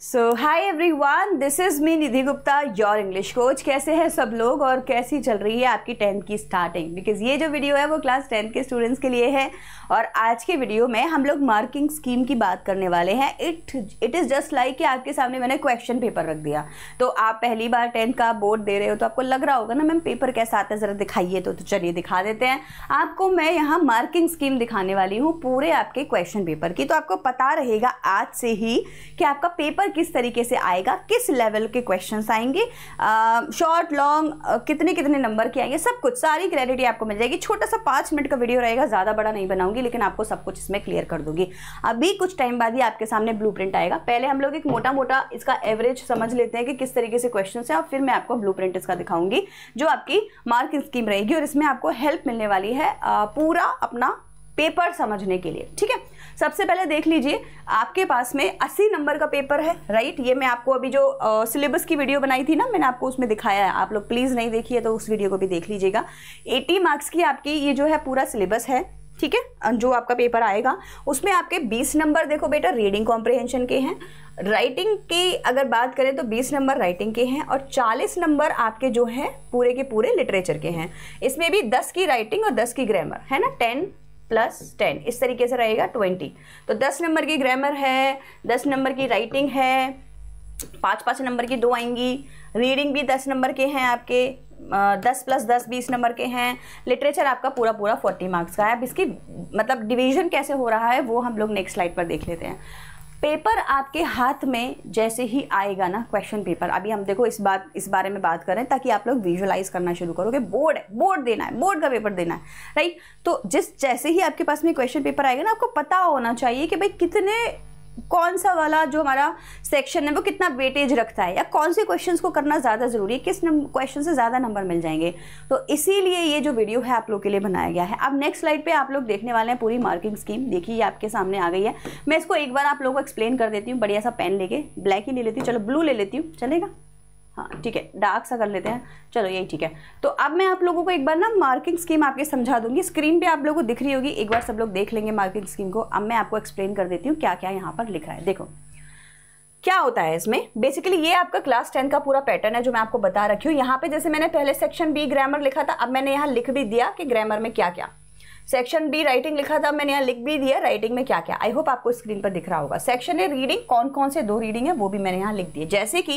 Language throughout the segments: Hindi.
So everyone this is me Nidhi Gupta your English coach कैसे हैं सब लोग और कैसी चल रही है आपकी टेंथ की स्टार्टिंग बिकॉज ये जो वीडियो है वो क्लास टेंथ के स्टूडेंट्स के लिए है और आज के वीडियो में हम लोग मार्किंग स्कीम की बात करने वाले हैं it it is just like कि आपके सामने मैंने क्वेश्चन पेपर रख दिया तो आप पहली बार टेंथ का बोर्ड दे रहे हो तो आपको लग रहा होगा ना मैम पेपर कैसा आता है ज़रा दिखाइए तो, तो चलिए दिखा देते हैं आपको मैं यहाँ मार्किंग स्कीम दिखाने वाली हूँ पूरे आपके क्वेश्चन पेपर की तो आपको पता रहेगा आज से ही कि आपका पेपर पेपर किस तरीके से आएगा किस लेवल के क्वेश्चन आएंगे शॉर्ट लॉन्ग कितने कितने नंबर के आएंगे सब कुछ सारी क्लैरिटी आपको मिल जाएगी छोटा सा पाँच मिनट का वीडियो रहेगा ज़्यादा बड़ा नहीं बनाऊंगी लेकिन आपको सब कुछ इसमें क्लियर कर दूंगी अभी कुछ टाइम बाद ही आपके सामने ब्लू आएगा पहले हम लोग एक मोटा मोटा इसका एवरेज समझ लेते हैं कि किस तरीके से क्वेश्चन है और फिर मैं आपको ब्लू इसका दिखाऊंगी जो आपकी मार्किंग स्कीम रहेगी और इसमें आपको हेल्प मिलने वाली है पूरा अपना पेपर समझने के लिए ठीक है सबसे पहले देख लीजिए आपके पास में अस्सी नंबर का पेपर है राइट ये मैं आपको अभी जो सिलेबस की वीडियो बनाई थी ना मैंने आपको उसमें दिखाया है आप लोग प्लीज़ नहीं देखिए तो उस वीडियो को भी देख लीजिएगा एटी मार्क्स की आपकी ये जो है पूरा सिलेबस है ठीक है जो आपका पेपर आएगा उसमें आपके 20 नंबर देखो बेटा रीडिंग कॉम्प्रिहेंशन के हैं राइटिंग की अगर बात करें तो 20 नंबर राइटिंग के हैं और 40 नंबर आपके जो है पूरे के पूरे लिटरेचर के हैं इसमें भी 10 की राइटिंग और 10 की ग्रामर है ना 10 प्लस टेन इस तरीके से रहेगा ट्वेंटी तो दस नंबर की ग्रामर है दस नंबर की राइटिंग है पाँच पाँच नंबर की दो आएंगी रीडिंग भी दस नंबर के हैं आपके दस प्लस दस बीस नंबर के हैं लिटरेचर आपका पूरा पूरा फोर्टी मार्क्स का है अब इसकी मतलब डिवीजन कैसे हो रहा है वो हम लोग नेक्स्ट स्लाइड पर देख लेते हैं पेपर आपके हाथ में जैसे ही आएगा ना क्वेश्चन पेपर अभी हम देखो इस बात इस बारे में बात करें ताकि आप लोग विजुअलाइज करना शुरू करो कि बोर्ड है बोर्ड देना है बोर्ड का पेपर देना है राइट तो जिस जैसे ही आपके पास में क्वेश्चन पेपर आएगा ना आपको पता होना चाहिए कि भाई कितने कौन सा वाला जो हमारा सेक्शन है वो कितना वेटेज रखता है या कौन से क्वेश्चन को करना ज़्यादा ज़रूरी है किस क्वेश्चन से ज़्यादा नंबर मिल जाएंगे तो इसीलिए ये जो वीडियो है आप लोग के लिए बनाया गया है अब नेक्स्ट स्लाइड पर आप लोग देखने वाले हैं पूरी मार्किंग स्कीम देखिए ये आपके सामने आ गई है मैं इसको एक बार आप लोगों को एक्सप्लेन कर देती हूँ बढ़िया सा पेन लेके ब्लैक ही ले लेती हूँ चलो ब्लू ले लेती हूँ चलेगा हाँ ठीक है डार्क सा कर लेते हैं चलो यही ठीक है तो अब मैं आप लोगों को एक बार ना मार्किंग स्कीम आपके समझा दूंगी स्क्रीन पे आप लोगों को दिख रही होगी एक बार सब लोग देख लेंगे मार्किंग स्कीम को अब मैं आपको एक्सप्लेन कर देती हूँ क्या क्या यहाँ पर लिखा है देखो क्या होता है इसमें बेसिकली ये आपका क्लास टेन का पूरा पैटर्न है जो मैं आपको बता रखी हूँ यहाँ पे जैसे मैंने पहले सेक्शन बी ग्रामर लिखा था अब मैंने यहाँ लिख भी दिया कि ग्रामर में क्या क्या सेक्शन बी राइटिंग लिखा था मैंने यहाँ लिख भी दिया राइटिंग में क्या क्या आई होप आपको स्क्रीन पर दिख रहा होगा सेक्शन ए रीडिंग कौन कौन से दो रीडिंग है वो भी मैंने यहाँ लिख दिए जैसे कि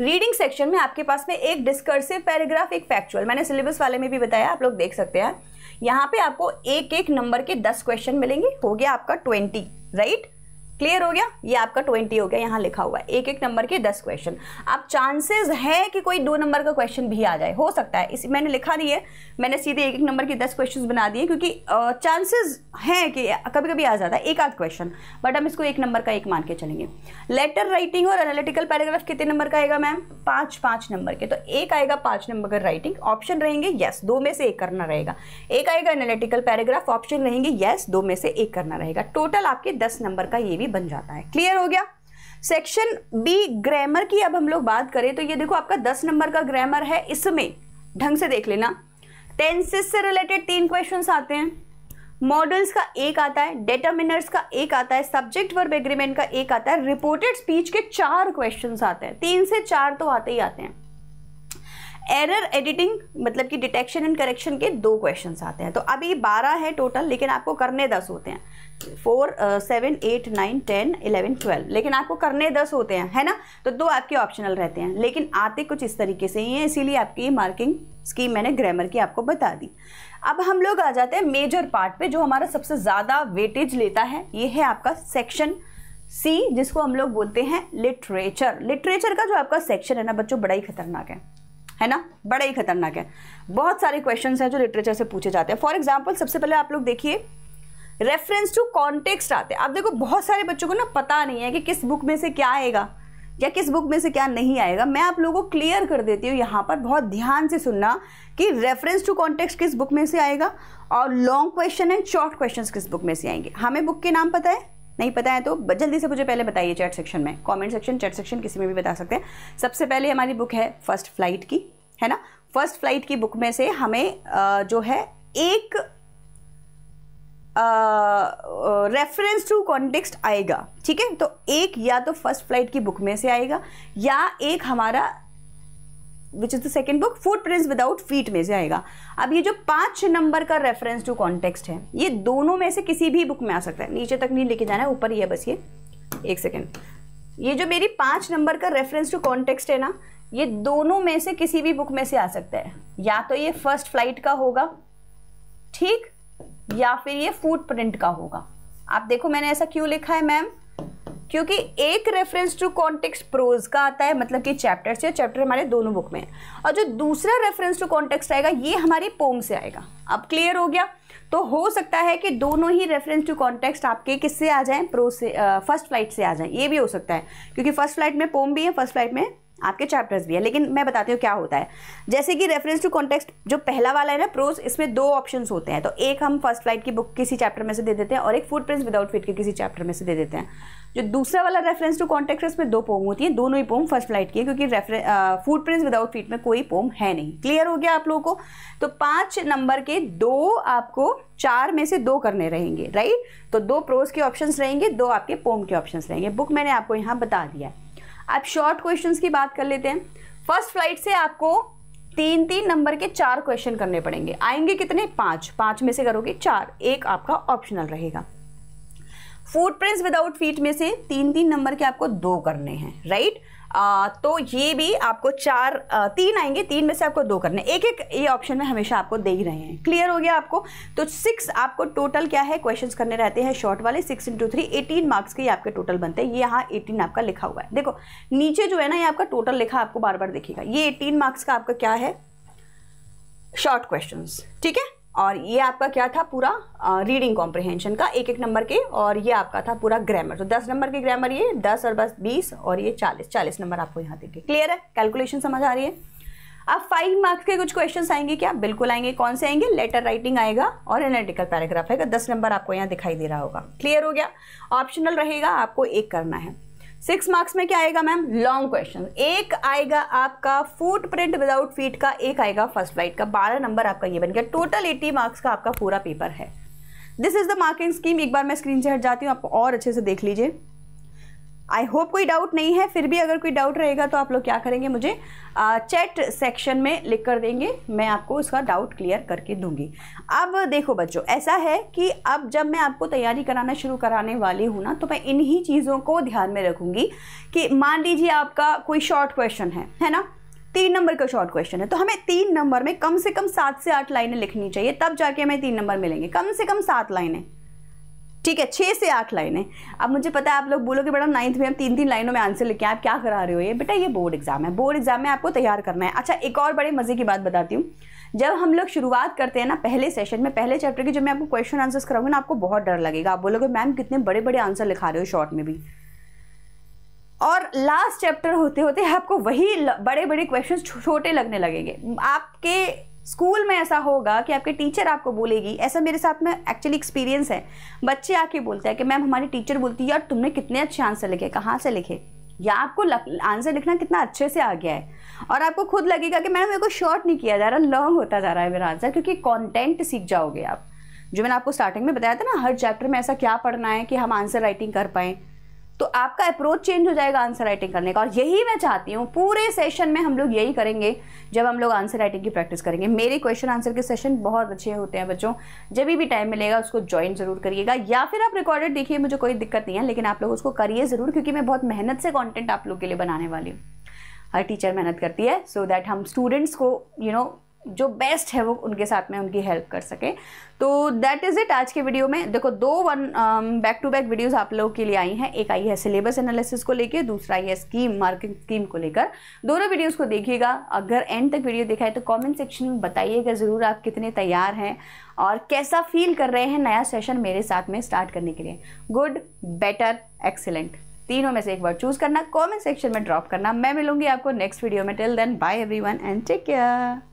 रीडिंग सेक्शन में आपके पास में एक डिस्कर्सिव पैराग्राफ एक फैक्चुअल मैंने सिलेबस वाले में भी बताया आप लोग देख सकते हैं यहाँ पे आपको एक एक नंबर के दस क्वेश्चन मिलेंगे हो गया आपका ट्वेंटी राइट right? क्लियर हो गया ये आपका ट्वेंटी हो गया यहाँ लिखा हुआ है एक एक नंबर के दस क्वेश्चन अब चांसेस है कि कोई दो नंबर का क्वेश्चन भी आ जाए हो सकता है इस मैंने लिखा नहीं है मैंने सीधे एक एक नंबर के दस क्वेश्चन बना दिए क्योंकि चांसेस हैं कि कभी कभी आ जाता है एक आध क्वेश्चन बट हम इसको एक नंबर का एक मान के चलेंगे लेटर राइटिंग और एनालिटिकल पैराग्राफ कितने नंबर का आएगा मैम पाँच पाँच नंबर के तो एक आएगा पाँच नंबर का राइटिंग ऑप्शन रहेंगे यस दो में से एक करना रहेगा एक आएगा एनालिटिकल पैराग्राफ ऑप्शन रहेंगे यस दो में से एक करना रहेगा टोटल आपके दस नंबर का ये भी बन जाता है क्लियर हो गया सेक्शन बी ग्रामर की अब हम लोग बात करें तो ये देखो आपका दस नंबर का ग्रामर है इसमें ढंग से देख लेना टेंसेस से रिलेटेड तीन क्वेश्चन आते हैं मॉडल्स का एक आता है डेटामिनर्स का एक आता है सब्जेक्ट वर्ब एग्रीमेंट का एक आता है रिपोर्टेड स्पीच के चार क्वेश्चन आते हैं तीन से चार तो आते ही आते हैं एरर एडिटिंग मतलब कि डिटेक्शन एंड करेक्शन के दो क्वेश्चन आते हैं तो अभी बारह है टोटल लेकिन आपको करने दस होते हैं four seven eight nine ten eleven twelve लेकिन आपको करने दस होते हैं है ना तो दो आपके ऑप्शनल रहते हैं लेकिन आते कुछ इस तरीके से ही हैं इसीलिए आपकी मार्किंग स्कीम मैंने ग्रामर की आपको बता दी अब हम लोग आ जाते हैं मेजर पार्ट पे जो हमारा सबसे ज़्यादा वेटेज लेता है ये है आपका सेक्शन सी जिसको हम लोग बोलते हैं लिटरेचर लिटरेचर का जो आपका सेक्शन है ना बच्चों बड़ा ही खतरनाक है है ना बड़ा ही खतरनाक है बहुत सारे क्वेश्चन हैं जो लिटरेचर से पूछे जाते हैं फॉर एग्जाम्पल सबसे पहले आप लोग देखिए रेफरेंस टू कॉन्टेक्स्ट आते हैं आप देखो बहुत सारे बच्चों को ना पता नहीं है कि किस बुक में से क्या आएगा या किस बुक में से क्या नहीं आएगा मैं आप लोगों को क्लियर कर देती हूँ यहाँ पर बहुत ध्यान से सुनना कि रेफरेंस टू कॉन्टेक्स्ट किस बुक में से आएगा और long question and short question किस बुक में से आएंगे हमें बुक के नाम पता है नहीं पता है तो जल्दी से मुझे पहले बताइए चैट सेक्शन में कमेंट सेक्शन चैट सेक्शन किसी में भी बता सकते हैं सबसे पहले हमारी बुक है फर्स्ट फ्लाइट की है ना फर्स्ट फ्लाइट की बुक में से हमें जो है एक रेफरेंस टू कॉन्टेक्स्ट आएगा ठीक है तो एक या तो फर्स्ट फ्लाइट की बुक में से आएगा या एक हमारा which is the second book footprints without feet में से आएगा अब ये जो पांच नंबर का रेफरेंस टू कॉन्टेक्स्ट है ये दोनों में से किसी भी बुक में आ सकता है नीचे तक नहीं लेके जाना है ऊपर ही है बस ये एक सेकेंड ये जो मेरी पांच नंबर का रेफरेंस टू कॉन्टेक्स्ट है ना ये दोनों में से किसी भी बुक में से आ सकता है या तो ये फर्स्ट फ्लाइट का होगा ठीक या फिर ये फूड प्रिंट का होगा आप देखो मैंने ऐसा क्यों लिखा है मैम क्योंकि एक रेफरेंस टू कॉन्टेक्स्ट प्रोज का आता है मतलब कि चैप्टर से चैप्टर हमारे दोनों बुक में है और जो दूसरा रेफरेंस टू कॉन्टेक्स्ट आएगा ये हमारी पोम से आएगा अब क्लियर हो गया तो हो सकता है कि दोनों ही रेफरेंस टू कॉन्टेक्स्ट आपके किससे आ जाएं प्रोज से फर्स्ट फ्लाइट से आ जाएं ये भी हो सकता है क्योंकि फर्स्ट फ्लाइट में पोम भी है फर्स्ट फ्लाइट में आपके चैप्टर्स भी है लेकिन मैं बताती हूँ क्या होता है जैसे कि रेफरेंस टू कॉन्टेक्स्ट जो पहला वाला है ना प्रोज इसमें दो ऑप्शंस होते हैं तो एक हम फर्स्ट फ्लाइट की बुक किसी चैप्टर में से दे देते हैं और एक फूड प्रिंस विदाउट फिट के किसी चैप्टर में से दे देते हैं जो दूसरा वाला रेफरेंस टू है उसमें दो पोम होती है दोनों ही पोम फर्स्ट फ्लाइट की है क्योंकि फूड प्रिंस विदाउट फीट में कोई पोम है नहीं क्लियर हो गया आप लोगों को तो पाँच नंबर के दो आपको चार में से दो करने रहेंगे राइट तो दो प्रोज के ऑप्शन रहेंगे दो आपके पोम के ऑप्शन रहेंगे बुक मैंने आपको यहाँ बता दिया है आप शॉर्ट क्वेश्चंस की बात कर लेते हैं फर्स्ट फ्लाइट से आपको तीन तीन नंबर के चार क्वेश्चन करने पड़ेंगे आएंगे कितने पांच पांच में से करोगे चार एक आपका ऑप्शनल रहेगा फूट प्रिंट्स विदाउट फीट में से तीन तीन नंबर के आपको दो करने हैं राइट आ, तो ये भी आपको चार आ, तीन आएंगे तीन में से आपको दो करने एक एक ये ऑप्शन में हमेशा आपको दे ही रहे हैं क्लियर हो गया आपको तो सिक्स आपको टोटल क्या है क्वेश्चन करने रहते हैं शॉर्ट वाले six into three eighteen marks के आपके टोटल बनते हैं यहाँ एटीन आपका लिखा हुआ है देखो नीचे जो है ना ये आपका टोटल लिखा आपको बार बार देखेगा ये एटीन मार्क्स का आपका क्या है शॉर्ट क्वेश्चन ठीक है और ये आपका क्या था पूरा रीडिंग कॉम्प्रिहेंशन का एक एक नंबर के और ये आपका था पूरा ग्रामर तो दस नंबर के ग्रामर ये दस और बस बीस और ये चालीस चालीस नंबर आपको यहाँ देखिए क्लियर है कैलकुलेशन समझ आ रही है अब फाइव मार्क्स के कुछ क्वेश्चंस आएंगे क्या बिल्कुल आएंगे कौन से आएंगे लेटर राइटिंग आएगा और एनालिटिकल पैराग्राफ आएगा दस नंबर आपको यहाँ दिखाई दे रहा होगा क्लियर हो गया ऑप्शनल रहेगा आपको एक करना है सिक्स मार्क्स में क्या आएगा मैम लॉन्ग क्वेश्चन एक आएगा आपका फूट प्रिंट विदाउट फीट का एक आएगा फर्स्ट फ्लाइट का बारह नंबर आपका ये बन गया टोटल एट्टी मार्क्स का आपका पूरा पेपर है this is the marking scheme एक बार मैं स्क्रीन से हट जाती हूँ आप और अच्छे से देख लीजिए आई होप कोई डाउट नहीं है फिर भी अगर कोई डाउट रहेगा तो आप लोग क्या करेंगे मुझे चैट सेक्शन में लिख कर देंगे मैं आपको उसका डाउट क्लियर करके दूंगी अब देखो बच्चों ऐसा है कि अब जब मैं आपको तैयारी कराना शुरू कराने वाली हूँ ना तो मैं इन्हीं चीज़ों को ध्यान में रखूँगी कि मान लीजिए आपका कोई शॉर्ट क्वेश्चन है है ना तीन नंबर का शॉर्ट क्वेश्चन है तो हमें तीन नंबर में कम से कम सात से आठ लाइनें लिखनी चाहिए तब जाके हमें तीन नंबर मिलेंगे कम से कम सात लाइनें ठीक है छः से आठ लाइनें अब मुझे पता है आप लोग बोलोगे मैडम नाइन्थ में हम तीन तीन लाइनों में आंसर लिखे आप क्या करा रहे हो ये बेटा ये बोर्ड एग्जाम है बोर्ड एग्जाम में आपको तैयार करना है अच्छा एक और बड़े मज़े की बात बताती हूँ जब हम लोग शुरुआत करते हैं ना पहले सेशन में पहले चैप्टर की जब मैं आपको क्वेश्चन आंसर्स कराऊंगी ना आपको बहुत डर लगेगा आप बोलोगे मैम कितने बड़े बड़े आंसर लिखा रहे हो शॉर्ट में भी और लास्ट चैप्टर होते होते आपको वही बड़े बड़े क्वेश्चन छोटे लगने लगेंगे आपके स्कूल में ऐसा होगा कि आपके टीचर आपको बोलेगी ऐसा मेरे साथ में एक्चुअली एक्सपीरियंस है बच्चे आके बोलते हैं कि मैम हमारी टीचर बोलती है यार तुमने कितने अच्छे आंसर लिखे कहाँ से लिखे या आपको आंसर लिखना कितना अच्छे से आ गया है और आपको खुद लगेगा कि मैम मेरे को शॉर्ट नहीं किया जा रहा लॉन्ग होता जा रहा है मेरा आंसर क्योंकि कॉन्टेंट सीख जाओगे आप जो मैंने आपको स्टार्टिंग में बताया था ना हर चैप्टर में ऐसा क्या पढ़ना है कि हम आंसर राइटिंग कर पाएँ तो आपका अप्रोच चेंज हो जाएगा आंसर राइटिंग करने का और यही मैं चाहती हूँ पूरे सेशन में हम लोग यही करेंगे जब हम लोग आंसर राइटिंग की प्रैक्टिस करेंगे मेरे क्वेश्चन आंसर के सेशन बहुत अच्छे होते हैं बच्चों जब भी टाइम मिलेगा उसको ज्वाइन जरूर करिएगा या फिर आप रिकॉर्डेड देखिए मुझे कोई दिक्कत नहीं है लेकिन आप लोग उसको करिए ज़रूर क्योंकि मैं बहुत मेहनत से कॉन्टेंट आप लोग के लिए बनाने वाली हूँ हर टीचर मेहनत करती है सो so दैट हम स्टूडेंट्स को यू you नो know, जो बेस्ट है वो उनके साथ में उनकी हेल्प कर सके तो दैट इज़ इट आज के वीडियो में देखो दो one back to back videos आप लोगों के लिए आई हैं एक आई है सिलेबस एनालिसिस को लेके दूसरा आई है स्कीम मार्केट स्कीम को लेकर दोनों वीडियोस को देखिएगा अगर एंड तक वीडियो देखा है तो कमेंट सेक्शन में बताइएगा ज़रूर आप कितने तैयार हैं और कैसा फील कर रहे हैं नया सेशन मेरे साथ में स्टार्ट करने के लिए गुड बेटर एक्सेलेंट तीनों में से एक वर्ड चूज़ करना कॉमेंट सेक्शन में ड्रॉप करना मैं मिलूंगी आपको नेक्स्ट वीडियो में till then bye every and take care